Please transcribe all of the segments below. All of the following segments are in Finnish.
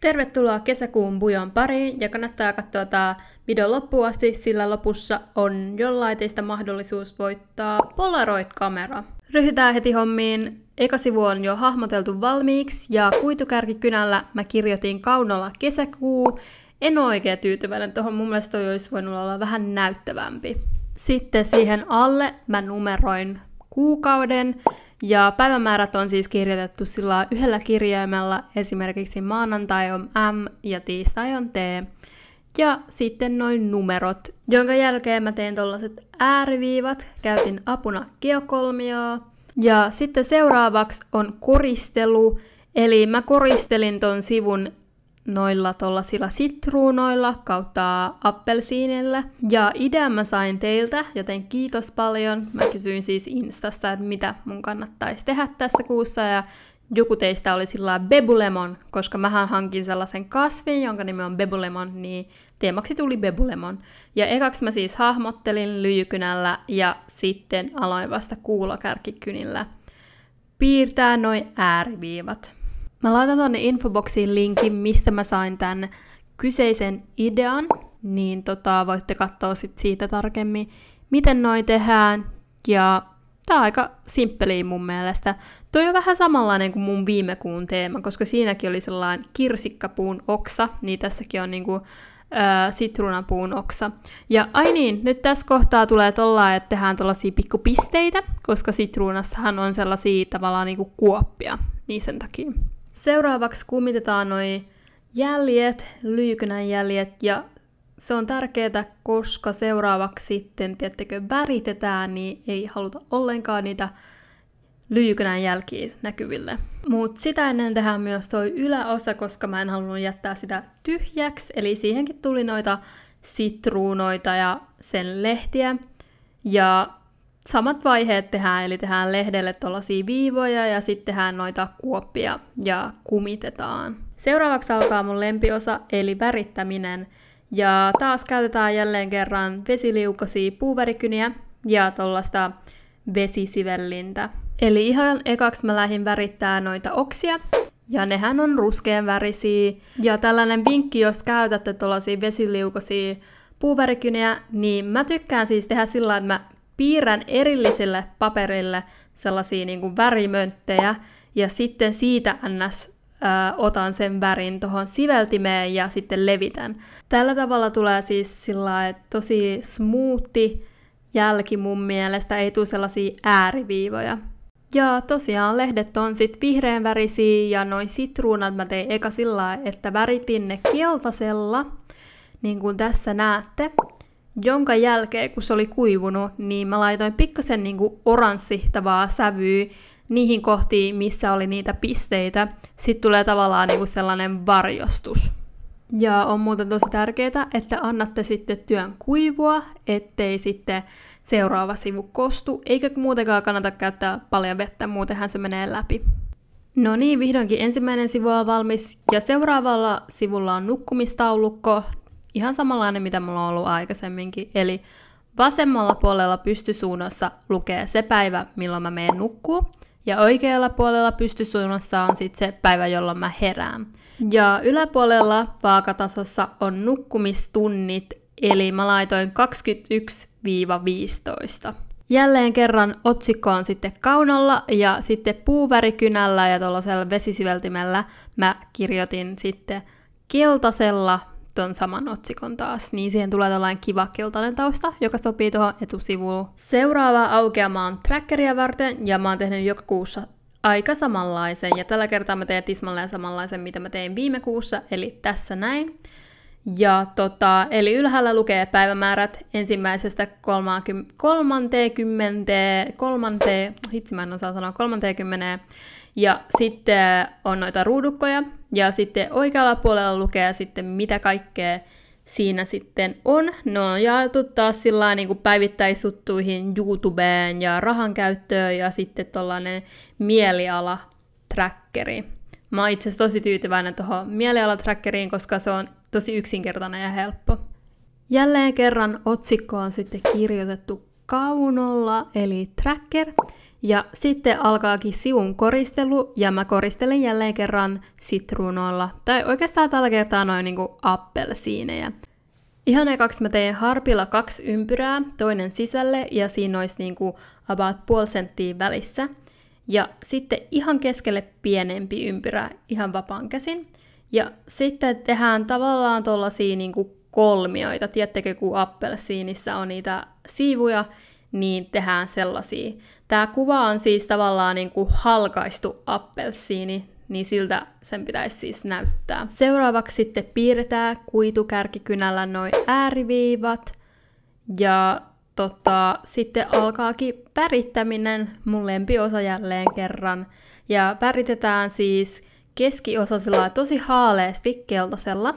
Tervetuloa kesäkuun bujon pariin ja kannattaa katsoa tämä video loppuun asti, sillä lopussa on jollain teistä mahdollisuus voittaa Polaroid-kamera. Ryhdytään heti hommiin. Eka sivu on jo hahmoteltu valmiiksi ja kuitukärkikynällä mä kirjoitin kaunolla kesäkuu. En ole oikein tyytyväinen tuohon, mun mielestä toi olisi voinut olla vähän näyttävämpi. Sitten siihen alle mä numeroin kuukauden ja päivämäärät on siis kirjoitettu sillä yhdellä kirjaimella, esimerkiksi maanantai on M ja tiistai on T. Ja sitten noin numerot, jonka jälkeen mä tein tällaiset ääriviivat, käytin apuna geokolmioa. Ja sitten seuraavaksi on koristelu, eli mä koristelin ton sivun noilla tollasilla sitruunoilla kautta appelsiinillä. Ja idean mä sain teiltä, joten kiitos paljon. Mä kysyin siis Instasta, että mitä mun kannattaisi tehdä tässä kuussa ja joku teistä oli sillä bebulemon, koska mä hankin sellaisen kasvin, jonka nimi on bebulemon, niin teemaksi tuli bebulemon. Ja ekaksi mä siis hahmottelin lyijykynällä ja sitten aloin vasta kuulokärkikynillä piirtää noin ääriviivat. Mä laitan tonne infoboxiin linkin, mistä mä sain tämän kyseisen idean, niin tota, voitte katsoa sit siitä tarkemmin, miten noi tehdään. Ja tää on aika simppeli mun mielestä. Toi on vähän samanlainen kuin mun viime kuun teema, koska siinäkin oli sellainen kirsikkapuun oksa, niin tässäkin on niinku sitruunapuun oksa. Ja ai niin, nyt tässä kohtaa tulee tuolla, että tehdään tällaisia pikkupisteitä, koska sitruunassahan on sellaisia tavallaan niinku kuoppia, niin sen takia. Seuraavaksi kumitetaan noin jäljet, lyykynän jäljet, ja se on tärkeää, koska seuraavaksi sitten, tiettekö, väritetään, niin ei haluta ollenkaan niitä lyykynän jälkiä näkyville. Mutta sitä ennen tehdään myös toi yläosa, koska mä en halunnut jättää sitä tyhjäksi, eli siihenkin tuli noita sitruunoita ja sen lehtiä. Ja samat vaiheet tehdään, eli tehdään lehdelle tuollaisia viivoja ja sitten tehdään noita kuoppia ja kumitetaan. Seuraavaksi alkaa mun lempiosa, eli värittäminen. Ja taas käytetään jälleen kerran vesiliukosia puuvärikyniä ja tuollaista vesisivellintä. Eli ihan ekaksi mä lähdin värittää noita oksia. Ja nehän on ruskean värisiä. Ja tällainen vinkki, jos käytätte tuollaisia vesiliukosia puuvärikyniä, niin mä tykkään siis tehdä sillä että mä piirrän erillisille paperille sellaisia niin kuin värimönttejä, ja sitten siitä ns ö, otan sen värin tuohon siveltimeen ja sitten levitän. Tällä tavalla tulee siis sillä tosi smoothi jälki mun mielestä, ei tule sellaisia ääriviivoja. Ja tosiaan lehdet on sit vihreän värisiä ja noin sitruunat mä tein eka sillä että väritin ne keltaisella, niin kuin tässä näette jonka jälkeen, kun se oli kuivunut, niin mä laitoin pikkasen niin kuin oranssihtavaa sävyä niihin kohtiin, missä oli niitä pisteitä. Sitten tulee tavallaan niin kuin sellainen varjostus. Ja on muuten tosi tärkeää, että annatte sitten työn kuivua, ettei sitten seuraava sivu kostu, eikä muutenkaan kannata käyttää paljon vettä, muutenhan se menee läpi. No niin, vihdoinkin ensimmäinen sivu on valmis ja seuraavalla sivulla on nukkumistaulukko, ihan samanlainen, mitä mulla on ollut aikaisemminkin. Eli vasemmalla puolella pystysuunnassa lukee se päivä, milloin mä menen nukkuu, ja oikealla puolella pystysuunnassa on sitten se päivä, jolloin mä herään. Ja yläpuolella vaakatasossa on nukkumistunnit, eli mä laitoin 21-15. Jälleen kerran otsikko on sitten kaunolla ja sitten puuvärikynällä ja tuollaisella vesisiveltimellä mä kirjoitin sitten keltaisella ton saman otsikon taas, niin siihen tulee tällainen kiva keltainen tausta, joka sopii tuohon etusivuun. Seuraava aukeama on trackeria varten, ja mä oon tehnyt joka kuussa aika samanlaisen, ja tällä kertaa mä teen tismalleen samanlaisen, mitä mä tein viime kuussa, eli tässä näin. Ja tota, eli ylhäällä lukee päivämäärät ensimmäisestä kolmanteen kymmenteen, kolmanteen hitsi mä en osaa sanoa, kymmeneen, ja sitten on noita ruudukkoja, ja sitten oikealla puolella lukee sitten, mitä kaikkea siinä sitten on. No on jaettu taas sillä niin kuin päivittäisuttuihin YouTubeen ja käyttöön ja sitten tuollainen mieliala-trackeri. Mä oon itse tosi tyytyväinen tuohon mielialatrackeriin, koska se on tosi yksinkertainen ja helppo. Jälleen kerran otsikko on sitten kirjoitettu kaunolla, eli tracker. Ja sitten alkaakin sivun koristelu, ja mä koristelen jälleen kerran sitruunoilla, tai oikeastaan tällä kertaa noin niinku appelsiineja. Ihan ekaksi mä teen harpilla kaksi ympyrää, toinen sisälle, ja siinä olisi niinku about puoli senttiä välissä. Ja sitten ihan keskelle pienempi ympyrä, ihan vapaan käsin. Ja sitten tehdään tavallaan tuollaisia niinku kolmioita, tiettekö kun appelsiinissa on niitä siivuja, niin tehdään sellaisia. Tämä kuva on siis tavallaan niin kuin halkaistu appelsiini, niin siltä sen pitäisi siis näyttää. Seuraavaksi sitten piirretään kuitukärkikynällä noin ääriviivat ja tota, sitten alkaakin värittäminen, mun lempiosa jälleen kerran. Ja väritetään siis keskiosa tosi haaleasti keltaisella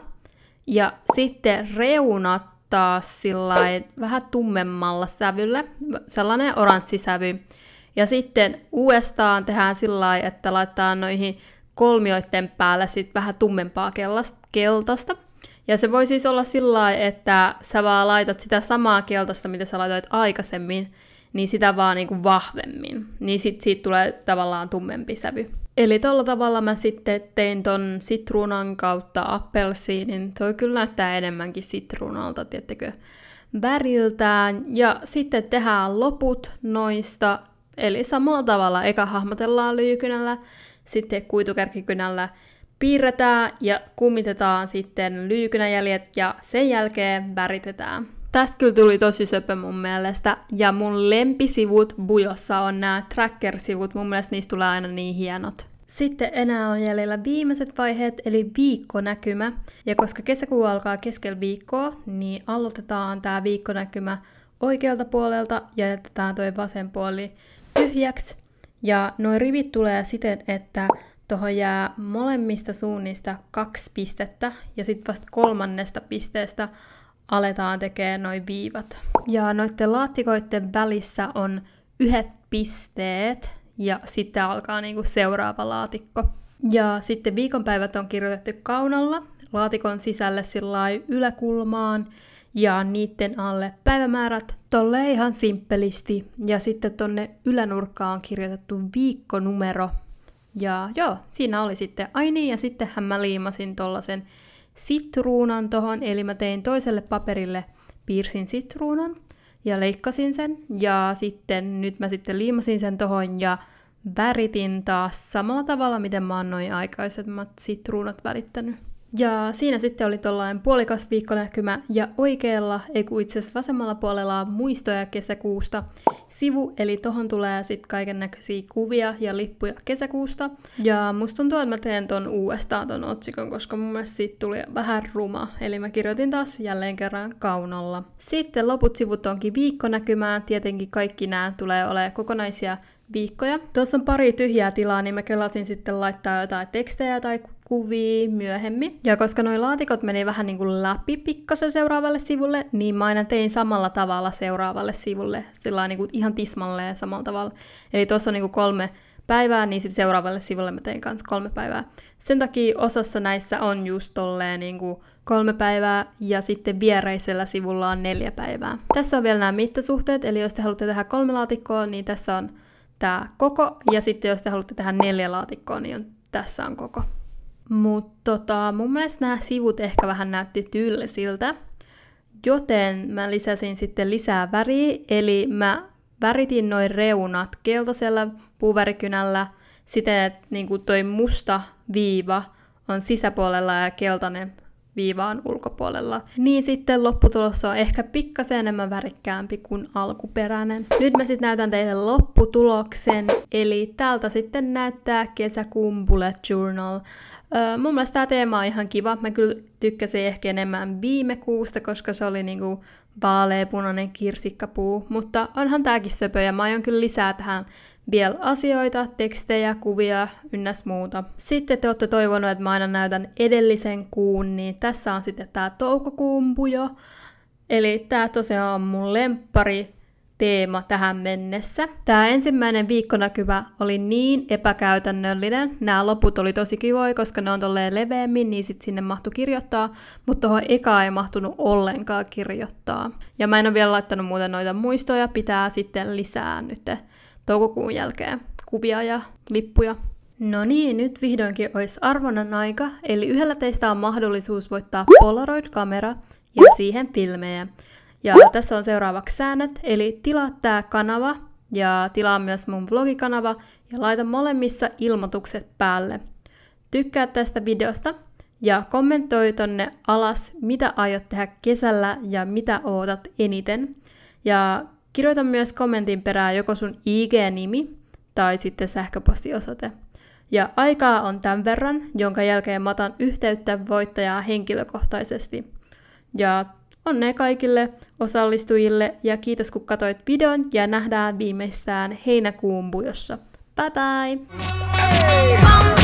ja sitten reunat taas sillä vähän tummemmalla sävyllä, sellainen oranssi sävy. Ja sitten uudestaan tehdään sillä että laitetaan noihin kolmioiden päällä sit vähän tummempaa keltaista. Ja se voi siis olla sillä että sä vaan laitat sitä samaa keltaista, mitä sä laitoit aikaisemmin, niin sitä vaan niinku vahvemmin. Niin sit siitä tulee tavallaan tummempi sävy. Eli tällä tavalla mä sitten tein ton sitruunan kautta appelsiinin. Toi kyllä näyttää enemmänkin sitruunalta, tiettekö, väriltään. Ja sitten tehdään loput noista. Eli samalla tavalla eka hahmotellaan lyijykynällä, sitten kuitukärkikynällä piirretään ja kumitetaan sitten lyijykynäjäljet ja sen jälkeen väritetään. Tästä kyllä tuli tosi söpö mun mielestä. Ja mun lempisivut Bujossa on nämä tracker-sivut. Mun mielestä niistä tulee aina niin hienot. Sitten enää on jäljellä viimeiset vaiheet, eli viikkonäkymä. Ja koska kesäkuu alkaa keskellä viikkoa, niin aloitetaan tämä viikkonäkymä oikealta puolelta ja jätetään tuo vasen puoli tyhjäksi. Ja nuo rivit tulee siten, että tuohon jää molemmista suunnista kaksi pistettä ja sitten vasta kolmannesta pisteestä aletaan tekemään noin viivat. Ja noiden laatikoiden välissä on yhdet pisteet, ja sitten alkaa niinku seuraava laatikko. Ja sitten viikonpäivät on kirjoitettu kaunalla laatikon sisälle sillä yläkulmaan ja niiden alle päivämäärät tolle ihan simppelisti. Ja sitten tonne ylänurkkaan on kirjoitettu viikkonumero. Ja joo, siinä oli sitten, aini niin, ja sittenhän mä liimasin tollasen sitruunan tohon, eli mä tein toiselle paperille piirsin sitruunan, ja leikkasin sen. Ja sitten nyt mä sitten liimasin sen tohon ja väritin taas samalla tavalla, miten mä oon noin aikaisemmat sitruunat välittänyt. Ja siinä sitten oli tuollainen puolikas viikkonäkymä ja oikealla, ei kun itse asiassa vasemmalla puolella on muistoja kesäkuusta sivu, eli tohon tulee sitten kaiken näköisiä kuvia ja lippuja kesäkuusta. Ja musta tuntuu, että mä teen ton uudestaan ton otsikon, koska mun mielestä siitä tuli vähän ruma, eli mä kirjoitin taas jälleen kerran kaunolla. Sitten loput sivut onkin viikkonäkymää, tietenkin kaikki nämä tulee olemaan kokonaisia viikkoja. Tuossa on pari tyhjää tilaa, niin mä kelasin sitten laittaa jotain tekstejä tai kuvia myöhemmin. Ja koska noi laatikot meni vähän niin kuin läpi pikkasen seuraavalle sivulle, niin mä aina tein samalla tavalla seuraavalle sivulle, sillä niin kuin ihan tismalleen samalla tavalla. Eli tuossa on niin kuin kolme päivää, niin sitten seuraavalle sivulle mä tein kanssa kolme päivää. Sen takia osassa näissä on just tolleen niin kuin kolme päivää ja sitten viereisellä sivulla on neljä päivää. Tässä on vielä nämä mittasuhteet, eli jos te haluatte tehdä kolme laatikkoa, niin tässä on tämä koko, ja sitten jos te haluatte tehdä neljä laatikkoa, niin on, tässä on koko. Mutta tota, mun mielestä nämä sivut ehkä vähän näytti tyylisiltä, joten mä lisäsin sitten lisää väriä, eli mä väritin noin reunat keltaisella puuvärikynällä siten, että niinku toi musta viiva on sisäpuolella ja keltainen viiva on ulkopuolella. Niin sitten lopputulos on ehkä pikkasen enemmän värikkäämpi kuin alkuperäinen. Nyt mä sitten näytän teille lopputuloksen, eli täältä sitten näyttää kesäkuun bullet journal mun mielestä tämä teema on ihan kiva. Mä kyllä tykkäsin ehkä enemmän viime kuusta, koska se oli niinku punainen kirsikkapuu. Mutta onhan tääkin söpö ja mä aion kyllä lisää tähän vielä asioita, tekstejä, kuvia ynnäs muuta. Sitten te olette toivonut, että mä aina näytän edellisen kuun, niin tässä on sitten tää toukokuun pujo. Eli tää tosiaan on mun lempari teema tähän mennessä. Tämä ensimmäinen viikkonäkyvä oli niin epäkäytännöllinen. Nämä loput oli tosi kivoja, koska ne on tolleen leveämmin, niin sit sinne mahtui kirjoittaa, mutta tuohon eka ei mahtunut ollenkaan kirjoittaa. Ja mä en ole vielä laittanut muuten noita muistoja, pitää sitten lisää nyt toukokuun jälkeen kuvia ja lippuja No niin, nyt vihdoinkin olisi arvonnan aika, eli yhdellä teistä on mahdollisuus voittaa Polaroid-kamera ja siihen filmejä. Ja tässä on seuraavaksi säännöt, eli tilaa tämä kanava ja tilaa myös mun vlogikanava ja laita molemmissa ilmoitukset päälle. Tykkää tästä videosta ja kommentoi tonne alas, mitä aiot tehdä kesällä ja mitä ootat eniten. Ja kirjoita myös kommentin perään joko sun IG-nimi tai sitten sähköpostiosoite. Ja aikaa on tämän verran, jonka jälkeen matan yhteyttä voittajaa henkilökohtaisesti. Ja Onnea kaikille osallistujille ja kiitos kun katsoit videon ja nähdään viimeistään heinäkuun bujossa. Bye bye! Hey!